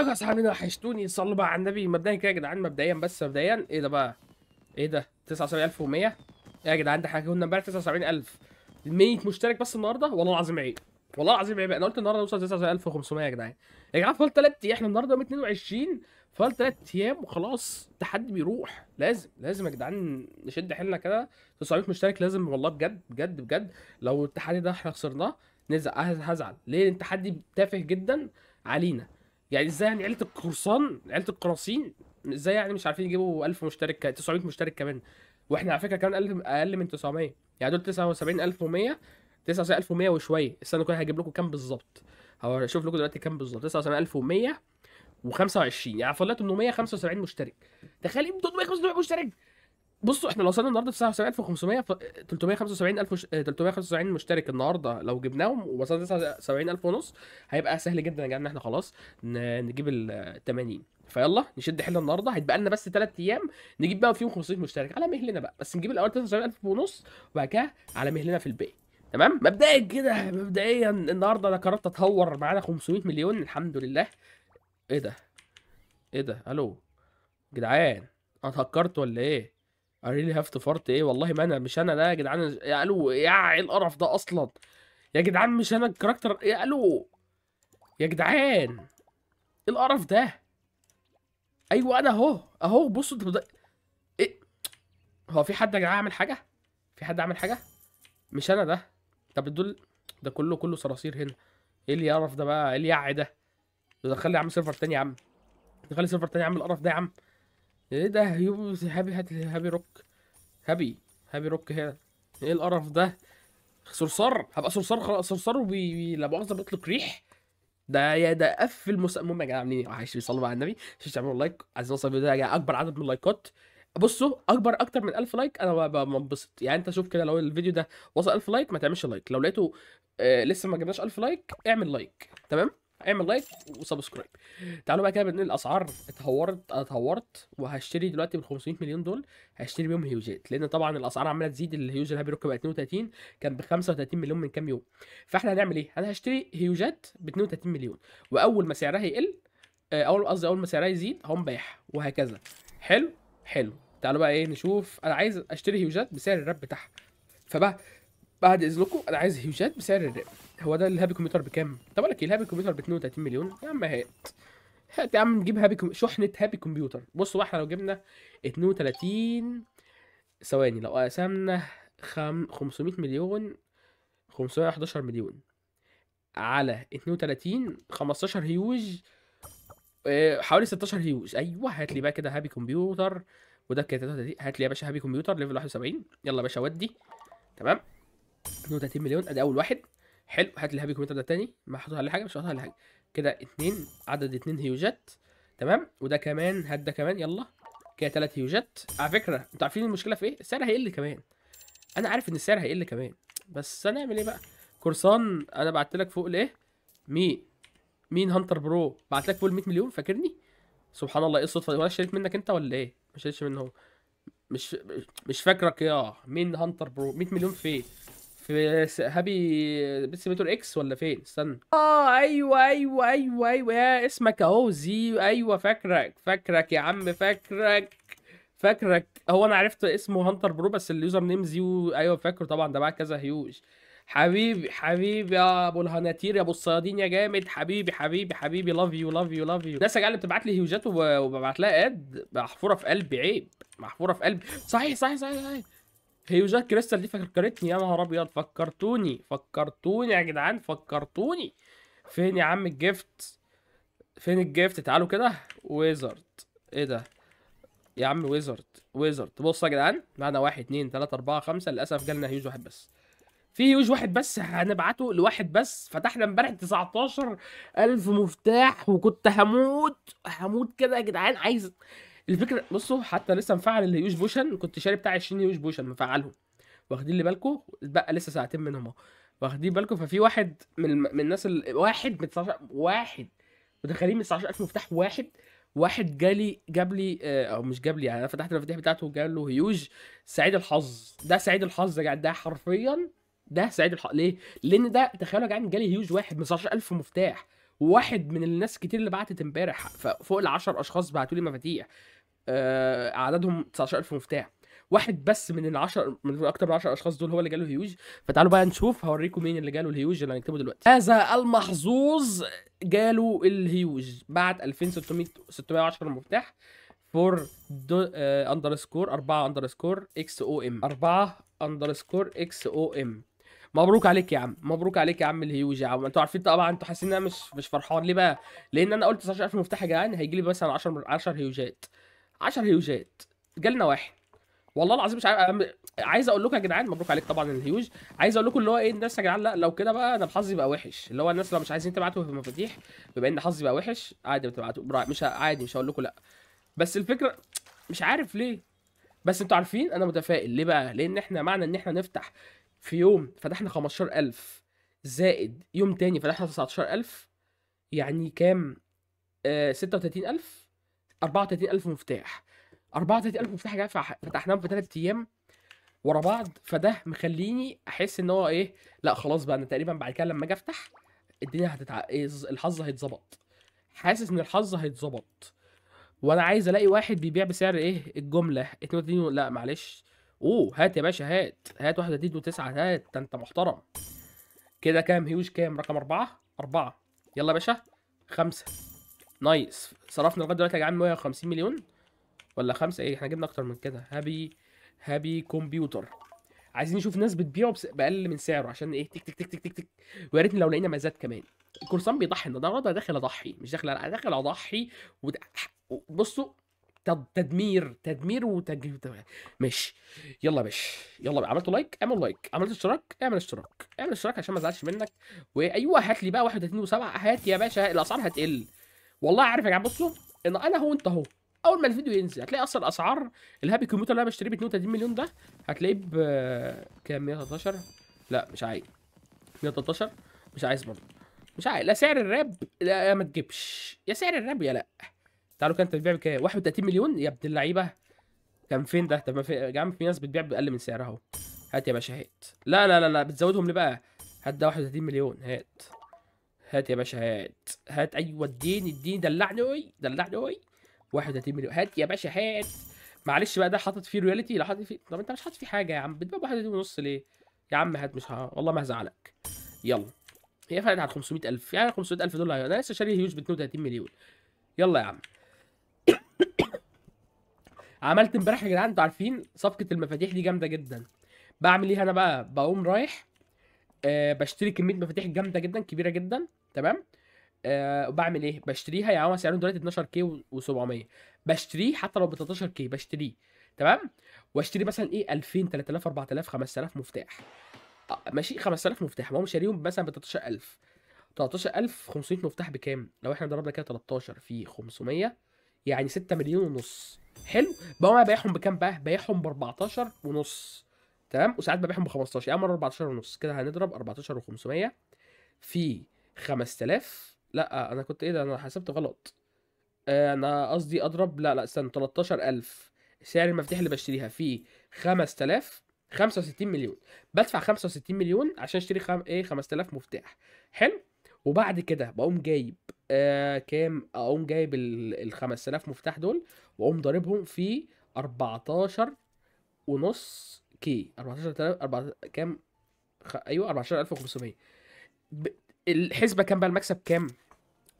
ازيكم يا اصحابي وحشتوني صلوا بقى على النبي مبدئيا كده يا جدعان مبدئيا بس مبدئيا ايه ده بقى ايه ده 79100 يا جدعان ده احنا كنا امبارح 79000 100 مشترك بس النهارده والله العظيم عيب والله العظيم عيب انا قلت النهارده نوصل 99500 يا جدعان يا جدعان فاضل ثلاث ايام احنا النهارده يوم 22 فاضل ثلاث ايام وخلاص التحدي بيروح لازم لازم يا جدعان نشد حيلنا كده 900 مشترك لازم والله بجد بجد بجد لو التحدي ده احنا خسرناه نزعل هزعل ليه التحدي تافه جدا علينا يعني ازاي يعني عيله القرصان عيله القراصين ازاي يعني مش عارفين يجيبوا 1000 مشترك 900 مشترك كمان واحنا على فكره كمان اقل اقل من 900 يعني دول 79100 99100 وشويه استنى كده هجيب لكم كام بالظبط هشوف لكم دلوقتي كام بالظبط 79100 و25 يعني فضلت 875 مشترك تخيل 875 مشترك بصوا احنا لو وصلنا النهارده 79500 ف 375000 375 آه، مشترك النهارده لو جبناهم ووصلنا 79000 ونص هيبقى سهل جدا يا جماعه ان احنا خلاص نجيب ال 80 فيلا نشد حيلنا النهارده هيتبقى لنا بس 3 ايام نجيب بقى فيهم 500 مشترك على مهلنا بقى بس نجيب الاول 79000 ونص وبعد كده على مهلنا في الباقي تمام مبدئيا كده مبدئيا النهارده انا قررت اتهور معانا 500 مليون الحمد لله ايه ده ايه ده الو جدعان انا اتهكرت ولا ايه I really have to fart ايه والله ما انا مش انا لا يا جدعان يا الو يا ايه القرف ده اصلا يا جدعان مش انا الكاركتر يا الو يا جدعان ايه القرف ده ايوه انا اهو اهو بصوا انت بدا... ايه هو في حد يا جدعان عامل حاجه في حد عامل حاجه مش انا ده طب دول ده كله كله صراصير هنا ايه اللي يعرف ده بقى ايه اليع ده دخلني يا عم سيرفر تاني يا عم لي سيرفر تاني يا عم القرف ده يا عم ايه ده هيوب هابي هات هابي روك هابي هابي روك هنا ايه القرف ده صرصار هبقى صرصار صرصار وبي لا مؤاخذه بيطلق ريح ده يا ده قفل المس... المهم يا جماعه عاملين ايه عايش يصلوا على النبي مش تعملوا لايك عايزين نوصل الفيديو ده يا جماعه اكبر عدد من اللايكات بصوا اكبر اكتر من 1000 لايك انا بنبسط يعني انت شوف كده لو الفيديو ده وصل 1000 لايك ما تعملش لايك لو لقيته آه لسه ما جبناش 1000 لايك اعمل لايك تمام اعمل لايك وسبسكرايب تعالوا بقى كده بنقول الاسعار اتهورت اتهورت وهشتري دلوقتي ب 500 مليون دول هشتري بيهم هيوجات لان طبعا الاسعار عماله تزيد الهيوج اللي روك بقى 32 كان ب 35 مليون من كام يوم فاحنا هنعمل ايه انا هشتري هيوجات ب 32 مليون واول ما سعرها يقل آه، اول قصدي اول ما سعرها يزيد هقوم بايعها وهكذا حلو حلو تعالوا بقى ايه نشوف انا عايز اشتري هيوجات بسعر الراب بتاعها فبقى بعد اذنكم انا عايز هيوجات بسعر الراب هو ده الهابي كمبيوتر بكام؟ طب اقول لك ايه الهابي كمبيوتر ب 32 مليون يا عم هات هات يا عم نجيب هابي كم... شحنه هابي كمبيوتر بصوا احنا لو جبنا 32 ثواني لو قسمنا خم... 500 مليون 511 مليون على 32 15 هيوج آه، حوالي 16 هيوج ايوه هات لي بقى كده هابي كمبيوتر وده كده هات لي يا باشا هابي كمبيوتر ليفل 71 يلا يا باشا ودي تمام 32 مليون ادي اول واحد حلو هات الهابي كمبيوتر ده تاني ما حاطط عليه حاجه مش حاطط عليه حاجه كده اتنين عدد اتنين هيوجات تمام وده كمان هات ده كمان يلا كده تلات هيوجات على فكره انتوا عارفين المشكله في ايه السعر هيقل كمان انا عارف ان السعر هيقل كمان بس هنعمل ايه بقى قرصان انا بعت لك فوق الايه مين مين هانتر برو بعت لك فوق ال 100 مليون فاكرني سبحان الله ايه الصدفه دي ولا اشتريت منك انت ولا ايه ما اشتريتش منه هو مش مش فاكرك يا مين هانتر برو 100 مليون فين في هابي بيت سيميتور اكس ولا فين استنى اه ايوه ايوه ايوه ايوه يا اسمك اهو زي ايوه فاكرك فاكرك يا عم فاكرك فاكرك هو انا عرفت اسمه هانتر برو بس اليوزر نيم زيو ايوه فاكره طبعا ده بقى كذا هيوج حبيبي حبيبي يا ابو الهناتير يا ابو الصيادين يا جامد حبيبي حبيبي حبيبي لاف يو لاف يو لاف يو الناس اللي بتبعت لي هيوجات وببعت لها اد محفوره في قلبي عيب محفوره في قلبي صحيح صحيح صحيح, صحيح. جاك كريستال دي فكرتني يا نهار ابيض فكرتوني فكرتوني يا جدعان فكرتوني فين يا عم الجيفت فين الجيفت تعالوا كده ويزرد ايه ده يا عم ويزرد ويزرد بصوا يا جدعان معانا واحد اتنين تلاتة أربعة خمسة للأسف جالنا هيوج واحد بس في هيوج واحد بس هنبعته لواحد بس فتحنا امبارح 19000 مفتاح وكنت هموت هموت كده يا جدعان عايز الفكره بصوا حتى لسه مفعل الهيوج بوشن كنت شاري بتاع 20 هيوج بوشن مفعلهم واخدين لي بالكم اتبقى لسه ساعتين منهم اهو واخدين بالكم ففي واحد من الم... من الناس ال... واحد من 19 واحد متخيلين من 19000 مفتاح واحد واحد جالي جاب لي آه، او مش جاب لي يعني انا فتحت المفاتيح بتاعته وجاب له هيوج سعيد الحظ ده سعيد الحظ يا جدع ده حرفيا ده سعيد الحظ ليه؟ لان ده تخيلوا يا جدعان جالي هيوج واحد من 19000 مفتاح واحد من الناس كتير اللي بعتت امبارح فوق ال 10 اشخاص بعتوا لي مفاتيح آه عددهم 19000 مفتاح واحد بس من ال 10 من اكتر من 10 اشخاص دول هو اللي جاله هيوج فتعالوا بقى نشوف هوريكم مين اللي جاله الهيوج اللي هنكتبه دلوقتي هذا المحظوظ جاله الهيوج بعد 2600 610 مفتاح فور اندر سكور 4 اندر سكور اكس او ام 4 اندر سكور اكس او ام مبروك عليك يا عم مبروك عليك يا عم الهيوج يا عم انتوا عارفين طبعا انتوا حاسين ان انا مش مش فرحان ليه بقى لان انا قلت 19000 مفتاح يا جدعان هيجي لي مثلا 10 10 هيوجات 10 هيوجات جالنا واحد والله العظيم مش عارف عايز اقول لكم يا جدعان مبروك عليك طبعا الهيوج عايز اقول لكم اللي هو ايه الناس يا جدعان لا لو كده بقى انا حظي بقى وحش اللي هو الناس لو مش عايزين تبعتوا في مفاتيح بما ان حظي بقى وحش عادي بتبعتوا مش عادي مش هقول لكم لا بس الفكره مش عارف ليه بس انتوا عارفين انا متفائل ليه بقى لان احنا معنى ان احنا نفتح في يوم فتحنا 15000 زائد يوم تاني فتحنا 19000 يعني كام آه 36000 34000 مفتاح 34000 مفتاح يا فتحناهم في ثلاث ايام ورا بعض فده مخليني احس ان هو ايه لا خلاص بقى انا تقريبا بعد كده لما اجي افتح الدنيا هتتع الحظ هيتظبط حاسس ان الحظ هيتظبط وانا عايز الاقي واحد بيبيع بسعر ايه الجمله 32 لا معلش اوه هات يا باشا هات هات 31 و9 هات ده انت محترم كده كام هيوج كام رقم أربعة أربعة يلا يا باشا خمسة نايس صرفنا لغايه دلوقتي يا جدعان 150 مليون ولا خمسة ايه احنا جبنا اكتر من كده هابي هابي كمبيوتر عايزين نشوف ناس بتبيعه باقل من سعره عشان ايه تك تك تك تك تك تك ويا ريتني لو لقينا مزاد كمان الكورسان بيضحي النهارده داخل اضحي مش داخل انا داخل اضحي بصوا تدمير تدمير وتج ماشي يلا يا باشا يلا عملت عملتوا لايك اعمل لايك عملت اشتراك اعمل اشتراك اعمل اشتراك عشان ما ازعلش منك وايوه هات لي بقى 31 و7 هات يا باشا الاسعار هتقل والله عارف يا جماعه بصوا ان انا هو انت اهو اول ما الفيديو ينزل هتلاقي اصلا اسعار الهابي كمبيوتر اللي انا بشتريه ب 32 مليون ده هتلاقيه ب كام 113 لا مش عايز 113 مش عايز برضه مش عايز لا سعر الراب لا يا ما تجيبش يا سعر الراب يا لا تعالوا كده انت بتبيع بكام 31 مليون يا ابن اللعيبه كان فين ده طب في يا عم في ناس بتبيع باقل من سعرها اهو هات يا باشا هات لا لا لا لا بتزودهم ليه بقى هات ده 31 مليون هات هات يا باشا هات هات ايوه اديني اديني دلعني اوي دلعني اوي 31 مليون هات يا باشا هات معلش بقى ده حاطط فيه رياليتي لا حاطط فيه طب انت مش حاطط فيه حاجه يا عم بتبقى واحد ونص ليه يا عم هات مش ها. والله ما هزعلك يلا هي فرقت على 500000 يعني 500000 دول انا لسه شاري هيوج ب 32 مليون يلا يا عم عملت امبارح يا جدعان انتوا عارفين صفقه المفاتيح دي جامده جدا بعمل ايه انا بقى بقوم رايح أه بشتري كميه مفاتيح جامده جدا كبيره جدا تمام أه بعمل ايه بشتريها يا يعني عم سعره دلوقتي 12 كي و700 بشتريه حتى لو ب 13 كي بشتريه تمام واشتري مثلا ايه 2000 3000 4000 5000 مفتاح آه، ماشي 5000 مفتاح ما هم شاريهم مثلا ب 13000 13000 500 مفتاح بكام لو احنا ضربنا كده 13 في 500 يعني 6 مليون ونص حلو بقى بايعهم بكام بقى بايعهم ب 14 ونص تمام وساعات ببيعهم ب 15 يعني مره 14 ونص كده هنضرب 14 و500 في 5000 لا انا كنت ايه ده انا حسبت غلط آه، انا قصدي اضرب لا لا استنى 13000 سعر المفاتيح اللي بشتريها فيه 5000 65 مليون بدفع 65 مليون عشان اشتري خم... ايه 5000 مفتاح حلو وبعد كده بقوم جايب آه كام اقوم جايب ال 5000 مفتاح دول واقوم ضاربهم في 14 ونص كي 14000 4... كام خ... ايوه 14500 ب... الحسبه كام بقى المكسب كام؟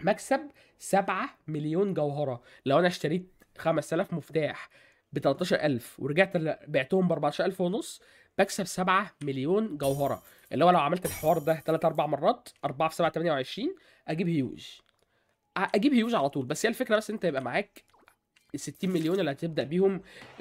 مكسب 7 مليون جوهره لو انا اشتريت 5000 مفتاح ب 13000 ورجعت بعتهم ب 14000 ونص بكسب 7 مليون جوهره اللي هو لو عملت الحوار ده 3 4 مرات 4 في 7 28 اجيب هيوج اجيب هيوج على طول بس هي الفكره بس انت يبقى معاك ال 60 مليون اللي هتبدا بيهم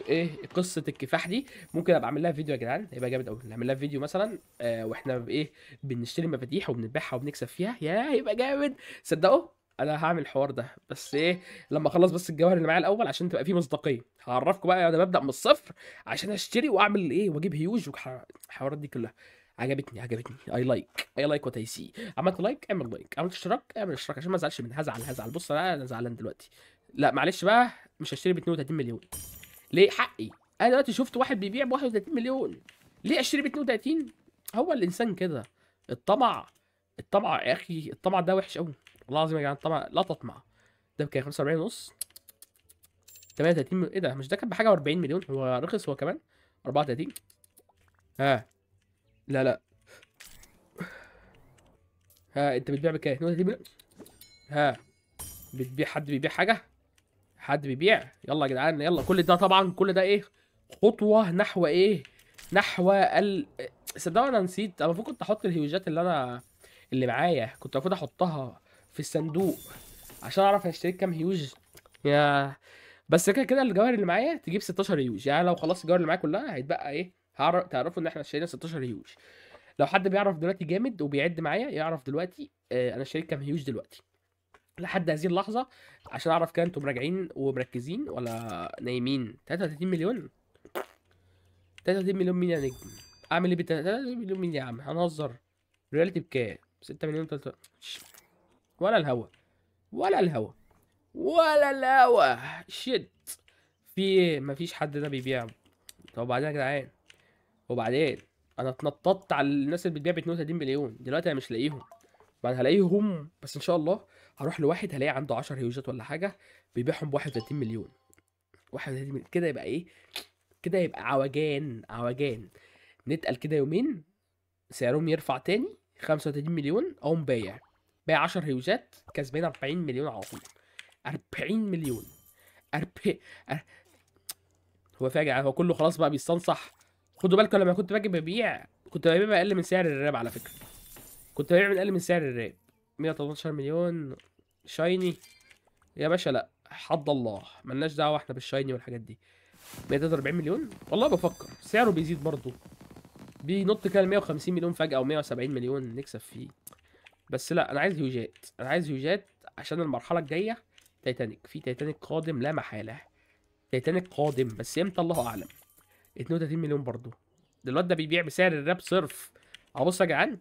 ايه قصه الكفاح دي ممكن ابقى اعمل لها فيديو يا جدعان هيبقى جامد قوي نعمل لها فيديو مثلا آه واحنا بايه بنشتري مفاتيح وبنبيعها وبنكسب فيها يا هيبقى جامد صدقوا انا هعمل الحوار ده بس ايه لما اخلص بس الجوهر اللي معايا الاول عشان تبقى فيه مصداقيه هعرفكم بقى انا ببدا من الصفر عشان اشتري واعمل ايه واجيب هيوج والحوارات دي كلها عجبتني عجبتني اي لايك اي لايك وات اي سي عملت لايك اعمل لايك عملت اشتراك اعمل اشتراك عشان ما ازعلش من هزعل هزعل بص انا زعلان دلوقتي لا معلش بقى مش هشتري ب 32 مليون ليه حقي انا دلوقتي شفت واحد بيبيع ب 31 مليون ليه اشتري ب 32 هو الانسان كده الطمع الطمع يا اخي الطمع ده وحش قوي والله العظيم يا جدعان الطمع لا تطمع ده بكام 45 ونص 38 ايه ده مش ده كان بحاجه و40 مليون هو رخص هو كمان 34 ها لا لا ها انت بتبيع بكام 32 مليون ها بتبيع حد بيبيع حاجه حد بيبيع يلا يا جدعان يلا كل ده طبعا كل ده ايه خطوه نحو ايه نحو ال صدق انا نسيت انا المفروض كنت احط الهيوجات اللي انا اللي معايا كنت المفروض احطها في الصندوق عشان اعرف اشتريت كام هيوج يا بس كده كده الجواهر اللي معايا تجيب 16 هيوج يعني لو خلصت الجواهر اللي معايا كلها هيتبقى ايه هعرف تعرفوا ان احنا اشترينا 16 هيوج لو حد بيعرف دلوقتي جامد وبيعد معايا يعرف دلوقتي آه، انا اشتريت كام هيوج دلوقتي لحد هذه اللحظه عشان اعرف كده انتم راجعين ومركزين ولا نايمين 33 مليون 33 مليون مين يا نجم اعمل ايه ب 33 مليون مين يا عم هنهزر ريالتي بكام 6 مليون 3 ولا الهوا ولا الهوا ولا الهوا شيت في ايه مفيش حد ده بيبيع طب وبعدين يا جدعان وبعدين انا اتنططت على الناس اللي بتبيع ب 32 مليون دلوقتي انا مش لاقيهم بعد هلاقيهم بس ان شاء الله اروح لواحد هلاقي عنده 10 هيوجات ولا حاجه بيبيعهم ب 31 مليون 31 مليون كده يبقى ايه كده يبقى عوجان عوجان نتقل كده يومين سعرهم يرفع تاني 35 مليون اقوم بايع بايع 10 هيوجات كسبان 40 مليون على طول 40 مليون 40 هو فاجع هو كله خلاص بقى بيستنصح خدوا بالكم لما كنت باجي ببيع كنت ببيع اقل من سعر الراب على فكره كنت ببيع اقل من سعر الراب 118 مليون شايني يا باشا لا حد الله ملناش دعوه احنا بالشايني والحاجات دي 143 مليون والله بفكر سعره بيزيد برضه بينط كده 150 مليون فجاه او 170 مليون نكسب فيه بس لا انا عايز يوجات انا عايز يوجات عشان المرحله الجايه تايتانيك في تايتانيك قادم لا محاله تايتانيك قادم بس امتى الله اعلم 32 مليون برضه الواد ده بيبيع بسعر الراب صرف ابص يا جدعان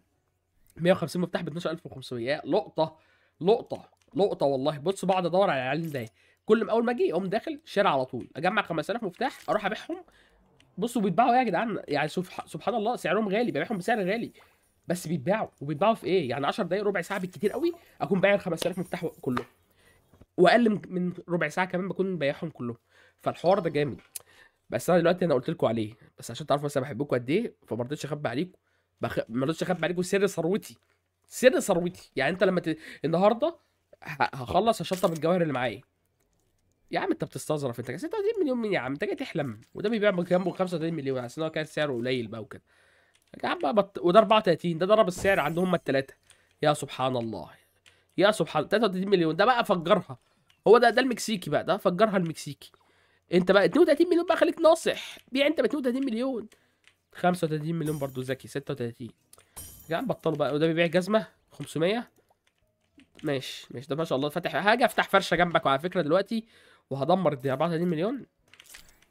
150 مفتاح ب 12500 لقطه لقطه لقطه والله بص بقعد ادور على العيال ازاي كل ما اول ما اجي اقوم داخل شارع على طول اجمع 5000 مفتاح اروح ابيعهم بصوا بيتباعوا ايه يا جدعان يعني سبحان الله سعرهم غالي ببيعهم بسعر غالي بس بيتباعوا وبيتباعوا في ايه يعني 10 دقايق ربع ساعه بالكتير قوي اكون بايع ال 5000 مفتاح كلهم واقل من ربع ساعه كمان بكون بايعهم كلهم فالحوار ده جامد بس انا دلوقتي انا قلت لكم عليه بس عشان تعرفوا بس انا بحبكم قد ايه فما رضيتش اخبي عليكم بخ... ما رضيتش اخبي عليكم سر ثروتي سر ثروتي يعني انت لما ت... النهارده هخلص هشطب الجواهر اللي معايا يا عم انت بتستظرف انت 36 مليون مين يا عم انت جاي تحلم وده بيبيع ب 35 مليون عشان هو كان سعره قليل بقى وكده يا عم بقى بط... وده 34 ده ضرب السعر عند هم الثلاثه يا سبحان الله يا سبحان 33 مليون ده بقى فجرها هو ده ده المكسيكي بقى ده فجرها المكسيكي انت بقى 32 مليون بقى خليك ناصح بيع انت ب 32 مليون 35 مليون برضه ذكي 36 يا عم بطلوا بقى وده بيبيع جزمه 500 ماشي ماشي ده ما شاء الله فاتح حاجه افتح فرشه جنبك وعلى فكره دلوقتي وهدمر ال 34 مليون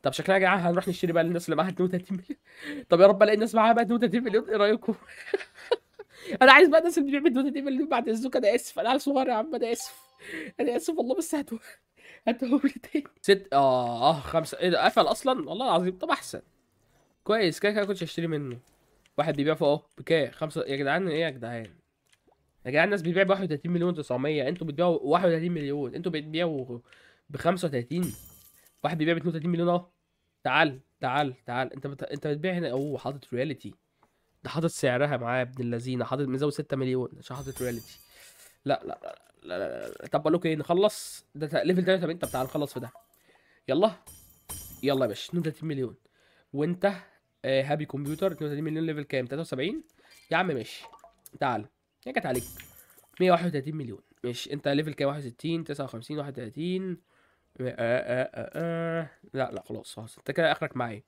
طب شكلها يا جماعه هنروح نشتري بقى للناس اللي معاها 32 مليون طب يا رب الاقي الناس معاها بقى 32 مليون ايه رايكم؟ انا عايز بقى الناس اللي بتعمل 32 مليون بعد الزوك انا اسف انا عيل صغير يا عم انا اسف انا اسف والله بس هاتوا هاتوا لي تاني ست اه اه خمسه ايه ده قفل اصلا والله العظيم طب احسن كويس كده كده كنتش هشتري منه واحد بيبيع فوق اهو بكام خمسه يا جدعان ايه يا جدعان يا جدعان الناس بتبيع ب 31 مليون 900 انتوا بتبيعوا 31 مليون انتوا بتبيعوا ب 35 واحد بيبيع ب 32 مليون اهو تعال تعال تعال انت بت... انت بتبيع هنا اوه حاطط رياليتي ده حاطط سعرها معاه ابن اللذينه حاطط مزود 6 مليون عشان حاطط رياليتي لا لا لا, لا, لا, طب بقول لكم ايه نخلص ده ليفل 3 طب تعال نخلص في ده يلا يلا يا باشا 32 مليون وانت آه، هابي كمبيوتر 32 مليون ليفل كام 73 يا عم ماشي تعال هي جت عليك 131 مليون ماشي انت ليفل كام 61 59 31 آآ آآ آآ. لا لا خلاص خلاص انت كده اخرك معايا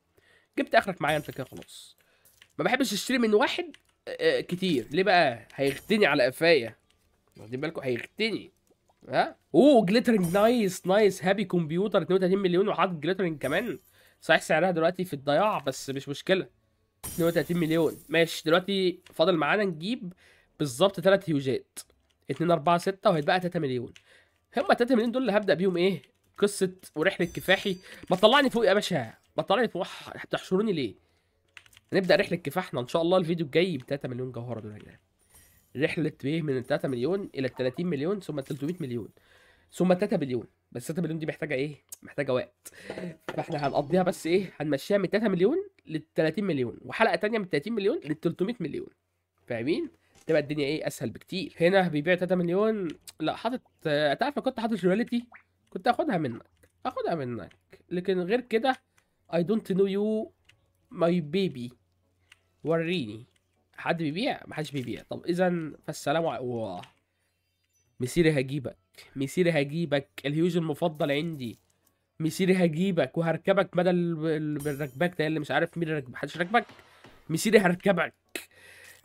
جبت اخرك معايا انت كده خلاص ما بحبش اشتري من واحد آه، آه، كتير ليه بقى هيغتني على قفايا واخدين بالكم هيغتني ها اوه جليترنج نايس نايس هابي كمبيوتر 32 مليون وحاطط جليترنج كمان صحيح سعرها دلوقتي في الضياع بس مش مشكله 32 مليون ماشي دلوقتي فاضل معانا نجيب بالظبط ثلاث هيوجات 2 4 6 وهيتبقى 3 مليون هم 3 مليون دول اللي هبدا بيهم ايه قصه ورحله كفاحي ما تطلعني فوق يا باشا ما تطلعني فوق هتحشروني ليه هنبدا رحله كفاحنا ان شاء الله الفيديو الجاي ب 3 مليون جوهره دول يا جدعان رحله ايه من 3 مليون الى 30 مليون ثم 300 مليون ثم 3 مليون بس 3 مليون دي محتاجه ايه محتاجه وقت فاحنا هنقضيها بس ايه هنمشيها من 3 مليون لل 30 مليون وحلقه ثانيه من 30 مليون لل 300 مليون فاهمين تبقى الدنيا ايه اسهل بكتير هنا بيبيع 3 مليون لا حاطط تعرف لو كنت حاطط رويالتي كنت اخدها منك اخدها منك لكن غير كده اي دونت نو يو ماي بيبي وريني حد بيبيع محدش بيبيع طب اذا فالسلام عليكم مسيري هجيبك مسيري هجيبك الهيوج المفضل عندي مسيري هجيبك وهركبك بدل ركبك ده اللي مش عارف مين ركب محدش ركبك مسيري هركبك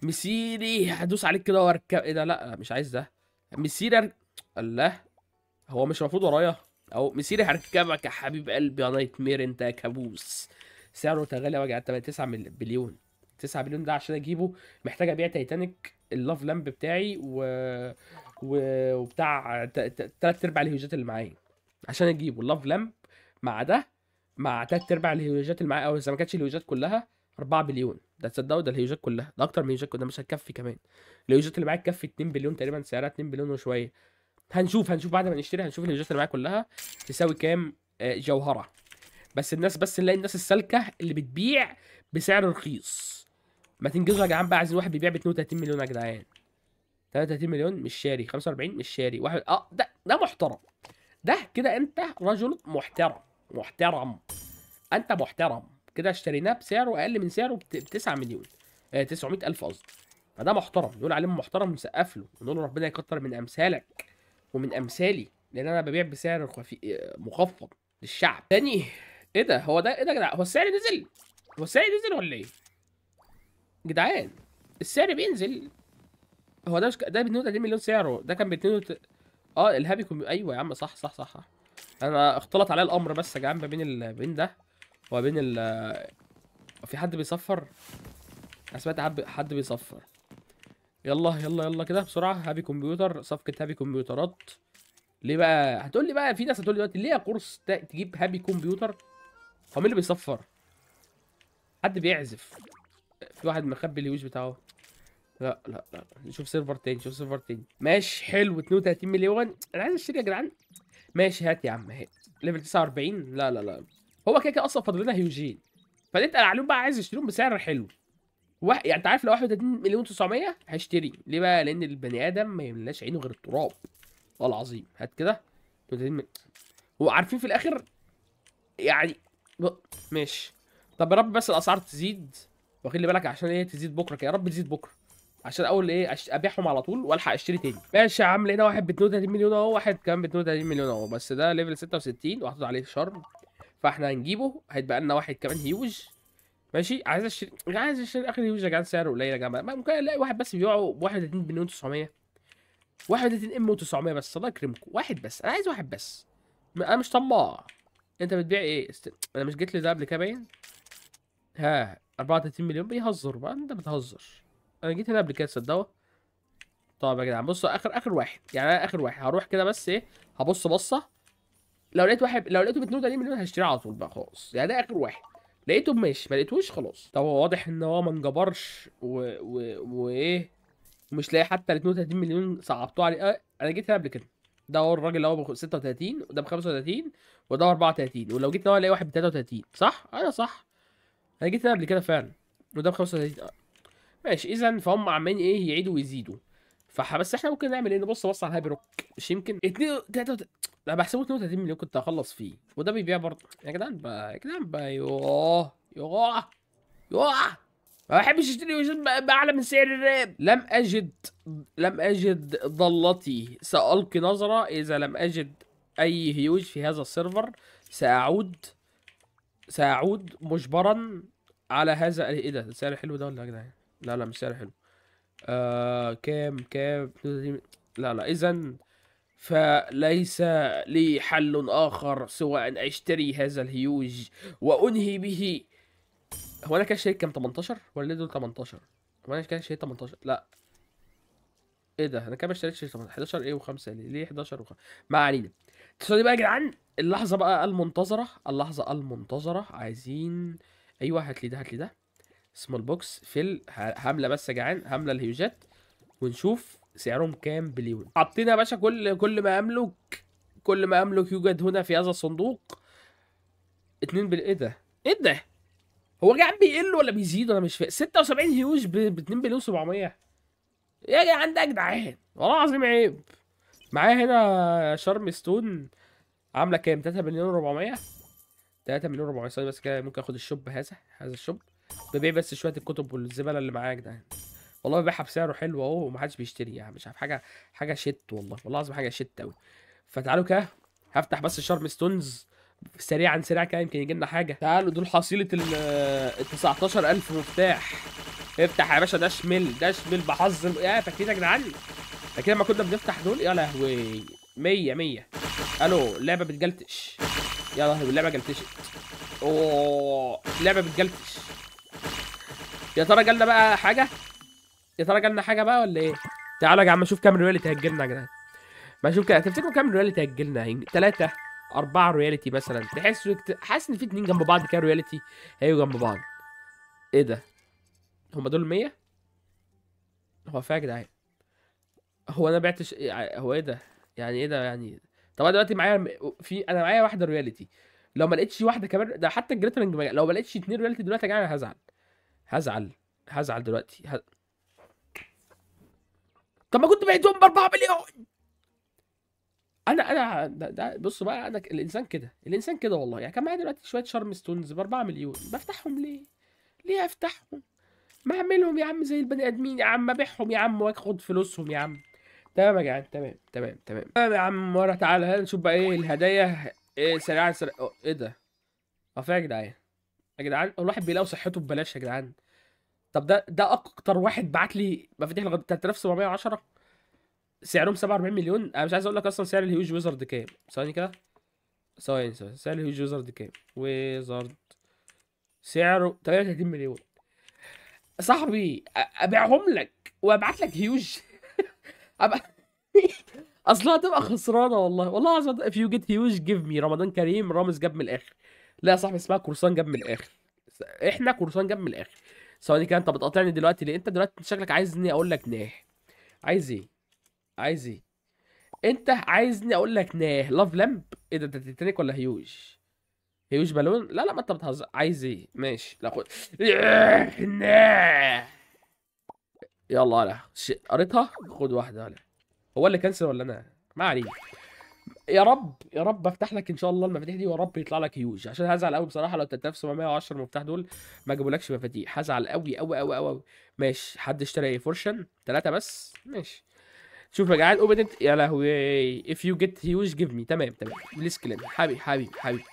مسيري هدوس عليك كده واركب ايه ده لا مش عايز ده مسيري أر... الله هو مش المفروض ورايا او مسيري هركبك يا حبيب قلبي يا نايت مير انت يا كابوس سعره تغلى وجع 9 بليون 9 بليون ده عشان اجيبه محتاج ابيع تايتانيك اللاف لامب بتاعي و... و... وبتاع ثلاث ارباع الهيوجات اللي معايا عشان اجيبه اللاف لامب مع ده مع ثلاث ارباع الهيوجات اللي معايا او اذا ما كانتش الهيوجات كلها 4 بليون ده تصدقوا ده الهيوجات كلها ده اكتر من الهيوجات ده مش هتكفي كمان الهيوجات اللي معاك تكفي 2 بليون تقريبا سعرها 2 بليون وشويه هنشوف هنشوف بعد ما نشتري هنشوف الهيوجات اللي معايا كلها تساوي كام آه، جوهره بس الناس بس نلاقي الناس السالكه اللي بتبيع بسعر رخيص ما تنجزوا يا جدعان بقى عايزين واحد بيبيع ب 32 مليون يا جدعان 33 مليون مش شاري 45 مش شاري واحد اه ده ده محترم ده كده انت رجل محترم محترم انت محترم كده اشتريناه بسعره اقل من سعره ب 9 مليون 900000 آه، قصدي فده محترم نقول عليه محترم ونسقف له ونقول له ربنا يكتر من امثالك ومن امثالي لان انا ببيع بسعر خفي... آه، مخفض للشعب تاني ايه ده هو ده ايه ده جدع هو السعر نزل هو السعر نزل ولا ايه جدعان السعر بينزل هو ده مش ده ب 32 مليون سعره ده كان ب 2 اه الهابي كم... ايوه يا عم صح صح صح انا اختلط عليا الامر بس يا جدعان ما بين ال... بين ده هو بين ال في حد بيصفر انا سمعت حد بيصفر يلا يلا يلا كده بسرعه هابي كمبيوتر صفقه هابي كمبيوترات ليه بقى هتقول لي بقى في ناس هتقول لي دلوقتي ليه يا قرص تجيب هابي كمبيوتر هو مين اللي بيصفر حد بيعزف في واحد مخبي اليوز بتاعه لا لا لا نشوف سيرفر تاني نشوف سيرفر تاني ماشي حلو 32 مليون انا عايز اشتري يا جدعان ماشي هات يا عم هات ليفل 49 لا لا لا هو كده كده اصلا فاضل لنا هيوجين فنتقل عليهم بقى عايز يشتريهم بسعر حلو واحد يعني انت عارف لو واحد 2 مليون 900 هشتري ليه بقى لان البني ادم ما يملاش عينه غير التراب والله العظيم هات كده وعارفين في الاخر يعني ماشي طب يا رب بس الاسعار تزيد واخلي بالك عشان ايه تزيد بكره يا رب تزيد بكره عشان اول ايه أش... ابيعهم على طول والحق اشتري تاني ماشي يا عم لقينا واحد ب 32 مليون اهو واحد كمان ب 32 مليون اهو بس ده ليفل 66 وحاطط عليه شر فاحنا هنجيبه هيتبقى لنا واحد كمان هيوج ماشي عايز اشتري عايز اشتري اخر هيوج يا جدعان سعره قليل يا جماعه ممكن الاقي واحد بس بيبيعه ب 31 و 900 31 ام و900 بس الله يكرمكم واحد بس انا عايز واحد بس انا مش طماع انت بتبيع ايه است... انا مش جيت لي ده قبل كده باين ها 34 مليون بيهزر بقى انت بتهزر انا جيت هنا قبل كده تصدقوا طب يا جدعان بصوا اخر اخر واحد يعني انا اخر واحد هروح كده بس ايه هبص بصه لو لقيت واحد لو لقيته ب 82 مليون هشتريه على طول بقى خلاص يعني ده اخر واحد لقيته ماشي ما لقيتهوش خلاص طب هو واضح ان هو ما انجبرش وايه و... و... وايه ومش لاقي حتى ال 32 مليون صعبته عليه أه انا جيت هنا قبل كده ده هو الراجل اللي هو ب 36 وده ب 35 وده ب 34 ولو جيت هنا الاقي واحد ب 33 صح؟ ايوه صح انا جيت هنا قبل كده فعلا وده ب 35 آه، ماشي اذا فهم عمالين ايه يعيدوا ويزيدوا فبس احنا ممكن نعمل ايه نبص بص على هابي روك مش يمكن 2 3 لا بحسبه 32 مليون كنت هخلص فيه وده بيبيع برضه يا جدعان بقى يا جدعان بقى يوه يوه يوه ما بحبش اشتري باعلى من سعر الراب لم اجد لم اجد ضلتي سالقي نظره اذا لم اجد اي هيوج في هذا السيرفر ساعود ساعود مجبرا على هذا ايه ده السعر حلو ده ولا إيه يا جدعان لا لا مش سعر حلو آه كام كام لا لا اذا فليس لي حل آخر سوى أن أشتري هذا الهيوج وأنهي به هو أنا كده شاريت كام 18 ولا دول 18 هو أنا كده شاريت 18 لا ايه ده انا كان ما اشتريتش 11 ايه و5 ليه ليه 11 و5 ما علينا اتصلي بقى يا جدعان اللحظه بقى المنتظره اللحظه المنتظره عايزين ايوه هات لي ده هات لي ده سمول بوكس فيل هامله بس يا جعان هامله الهيوجات ونشوف سعرهم كام بليون حاطين يا باشا كل كل ما املك كل ما املك يوجد هنا في هذا الصندوق اتنين بال ايه ده؟ ايه ده؟ هو جعان بيقل ولا بيزيد ولا مش فاهم 76 هيوج ب 2 بليون 700 يا جدعان ده يا جدعان والله العظيم عيب معايا هنا شارم ستون عامله كام 3 مليون 400 3 مليون 400 ثانيه بس كده ممكن اخد الشوب هذا هذا الشوب ببيع بس شويه الكتب والزباله اللي معاك ده والله ببيعها بسعره حلو اهو ومحدش بيشتريها يعني مش عارف حاجه حاجه شت والله والله العظيم حاجه شت قوي فتعالوا كده هفتح بس الشارم ستونز سريعا سريعا كده يمكن يجي لنا حاجه تعالوا دول حصيله ال 19000 آه، مفتاح افتح يا باشا ده شمل ده شمل بحظ يا فاكرين يا جدعان فاكرين لما كنا بنفتح دول يا لهوي 100 100 الو اللعبه بتجلتش يا لهوي اللعبه جلتشت اوه اللعبه بتجلتش يا ترى جالنا بقى حاجه يا ترى جالنا حاجه بقى ولا ايه تعالى يا جماعه اشوف كام ريال هتجيلنا يا جدعان ما اشوف كده تفتكروا كام ريال هتجيلنا؟ تلاتة أربعة رويالتي مثلا تحس حاسس إن في اتنين جنب بعض كده رويالتي هيجوا جنب بعض إيه ده؟ هما دول 100 هو فيها يا جدعان هو أنا بعت ش... هو إيه ده؟ يعني إيه ده يعني طب أنا دلوقتي معايا في أنا معايا واحدة رويالتي لو ما لقيتش واحدة كمان ده حتى الجريترنج لو ما لقيتش اتنين رويالتي دلوقتي يا جدعان هزعل هزعل هزعل دلوقتي ه... طب ما كنت بعتهم ب 4 مليون انا انا ده, بص بقى انا الانسان كده الانسان كده والله يعني كان معايا دلوقتي شويه شارم ستونز ب 4 مليون بفتحهم ليه؟ ليه افتحهم؟ ما اعملهم يا عم زي البني ادمين يا عم ابيعهم يا عم واخد فلوسهم يا عم تمام يا جدعان تمام تمام تمام تمام يا عم ورا تعالى نشوف بقى ايه الهدايا إيه سريعا سريعا ايه ده؟ اه يا جدعان يا جدعان هو الواحد بيلاقي صحته ببلاش يا جدعان طب ده ده اكتر واحد بعت لي مفاتيح لغايه 3710 سعرهم 47 مليون انا مش عايز اقول لك اصلا سعر الهيوج ويزرد كام ثواني كده ثواني ثواني سعر الهيوج ويزرد كام ويزرد سعره 33 مليون صاحبي ابيعهم لك وابعت لك هيوج أبقى... اصلا هتبقى خسرانه والله والله العظيم if you get huge give me رمضان كريم رامز جاب من الاخر لا يا صاحبي اسمها قرصان جنب من الاخر احنا قرصان جنب من الاخر ثواني كده انت بتقاطعني دلوقتي ليه انت دلوقتي شكلك عايزني اقول لك ناه عايز ايه عايز ايه انت عايزني اقول لك ناه لاف لامب ايه ده انت تيتانيك ولا هيوج هيوج بالون لا لا ما انت بتهزر عايز ايه ماشي لا خد ناه يلا يلا قريتها خد واحده يلا هو اللي كنسل ولا انا ما عليك يا رب يا رب افتح لك ان شاء الله المفاتيح دي ويا رب يطلع لك هيوج عشان هزعل قوي بصراحه لو 3710 مفتاح دول ما جابولكش مفاتيح هزعل قوي قوي قوي قوي ماشي حد اشترى ايه فورشن ثلاثه بس ماشي شوف يا جدعان اوبن يا لهوي اف يو جيت هيوج جيف مي تمام تمام بليز كلام حبيبي حبيبي حبيبي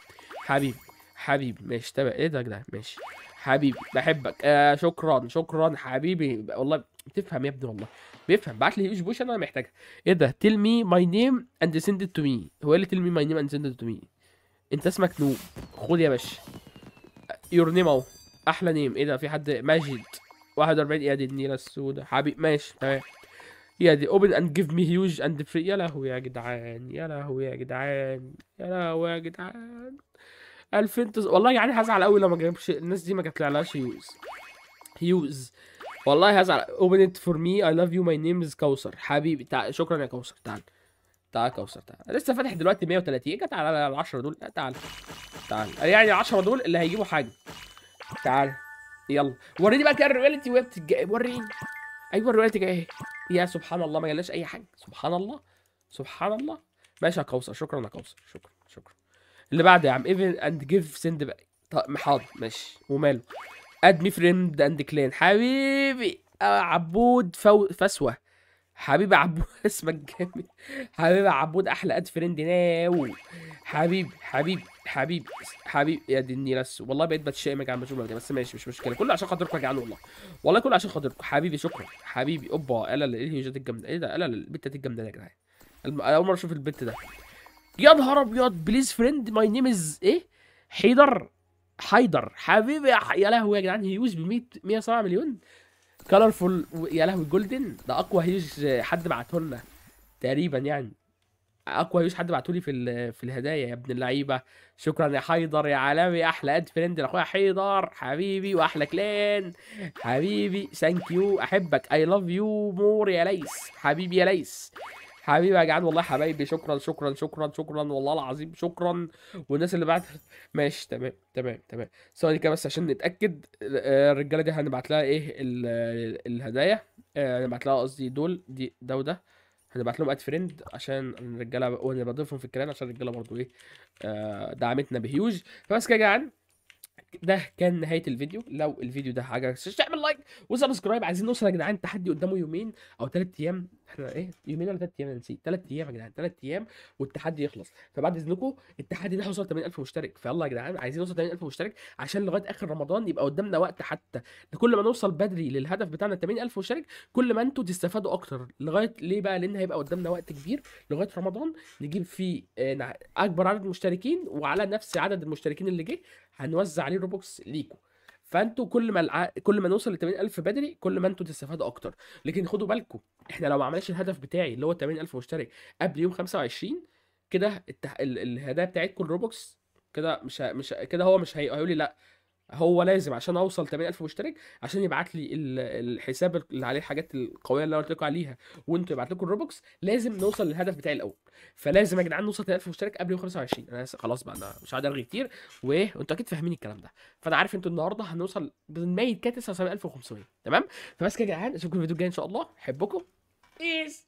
حبيبي حبيبي ماشي تمام ايه ده يا جدعان ماشي حبيبي بحبك آه شكرا شكرا حبيبي والله بتفهم يا ابني والله بيفهم بعت لي ايش بوش انا محتاجها ايه ده تيل مي ماي نيم اند سند تو مي هو اللي تيل مي ماي نيم اند سند تو مي انت اسمك نو خد يا باشا يور نيم اهو احلى نيم ايه ده في حد ماجد 41 يا دي النيله السوداء حبيب ماشي تمام يا دي اوبن اند جيف مي هيوج اند فري يا لهوي يا جدعان يا لهوي يا جدعان يا لهوي يا جدعان 2000 والله يعني هزعل قوي لو ما جابش الناس دي ما جاتلهاش هيوز هيوز والله هزعل اوبن ات فور مي اي لاف يو ماي نيم از كوثر حبيبي تع... شكرا يا كوثر تعال تعال كوثر تعال لسه فاتح دلوقتي 130 جت على ال 10 دول تعال تعال يعني ال 10 دول اللي هيجيبوا حاجه تعال يلا وريني بقى كده الرياليتي وهي بتتج... وريني ايوه الرياليتي جايه يا سبحان الله ما جالناش اي حاجه سبحان الله سبحان الله ماشي يا كوثر شكرا يا كوثر شكرا شكرا اللي بعده يا عم ايفن اند جيف سند بقى حاضر ماشي وماله ادمي فريند اند كلين حبيبي آه، عبود فو... فسوه حبيبي عبود اسمك جامد حبيبي عبود احلى اد فريند ناو حبيبي حبيبي حبيبي حبيبي يا دي النيرس والله بقيت بتشائمك على المشروع دي بس ماشي مش مشكله كله عشان خاطركم يا جدعان والله والله كله عشان خاطركم حبيبي شكرا حبيبي اوبا الا ايه الهيجات الجامده ايه ده الا البت دي الجامده يا جدعان اول مره اشوف البت ده يا نهار ابيض بليز فريند ماي نيم از ايه حيدر حيدر حبيبي يا لهوي يا جدعان هيوز ب 107 مليون كلرفول يا لهوي جولدن ده اقوى هيوز حد بعته لنا تقريبا يعني اقوى هيوز حد بعته لي في في الهدايا يا ابن اللعيبه شكرا يا حيدر يا عالمي احلى اد فريند لاخويا حيدر حبيبي واحلى كلان حبيبي ثانك يو احبك اي لاف يو مور يا ليس حبيبي يا ليس حبيبي يا جدعان والله حبايبي شكرا شكرا شكرا شكرا والله العظيم شكرا والناس اللي بعتت ماشي تمام تمام تمام ثواني كده بس عشان نتاكد آه، الرجاله دي هنبعت لها ايه الهدايا آه، هنبعت لها قصدي دول دي ده وده هنبعت لهم اد فريند عشان الرجاله وانا بضيفهم في الكلام عشان الرجاله برضو ايه آه، دعمتنا بهيوج فبس كده يا جدعان ده كان نهايه الفيديو لو الفيديو ده عجبك تعمل لايك وسبسكرايب عايزين نوصل يا جدعان تحدي قدامه يومين او ثلاث ايام احنا ايه يومين ولا ثلاث ايام انا نسيت ثلاث ايام يا جدعان ثلاث ايام والتحدي يخلص فبعد اذنكم التحدي ده هيوصل 80000 مشترك فيلا يا جدعان عايزين نوصل 80000 مشترك عشان لغايه اخر رمضان يبقى قدامنا وقت حتى كل ما نوصل بدري للهدف بتاعنا 80000 مشترك كل ما انتوا تستفادوا اكتر لغايه ليه بقى لان هيبقى قدامنا وقت كبير لغايه رمضان نجيب فيه آه، اكبر عدد مشتركين وعلى نفس عدد المشتركين اللي جه هنوزع عليه روبوكس ليكم فانتوا كل ما الع... كل ما نوصل ل 80000 بدري كل ما انتوا تستفادوا اكتر لكن خدوا بالكم احنا لو ما عملناش الهدف بتاعي اللي هو 80000 مشترك قبل يوم 25 كده الت... ال... الهدايا بتاعتكم الروبوكس كده مش مش كده هو مش هي... هيقول لي لا هو لازم عشان اوصل 80000 مشترك عشان يبعت لي الحساب اللي عليه الحاجات القويه اللي انا قلت لكم عليها وانتم يبعت لكم الروبوكس لازم نوصل للهدف بتاعي الاول فلازم يا جدعان نوصل 80000 مشترك قبل يوم 25 انا خلاص بقى انا مش هقعد ارغي كتير وانتوا اكيد فاهمين الكلام ده فانا عارف انتوا النهارده هنوصل بالميت كده 79500 تمام فبس كده يا جدعان اشوفكم الفيديو الجاي ان شاء الله احبكم بيس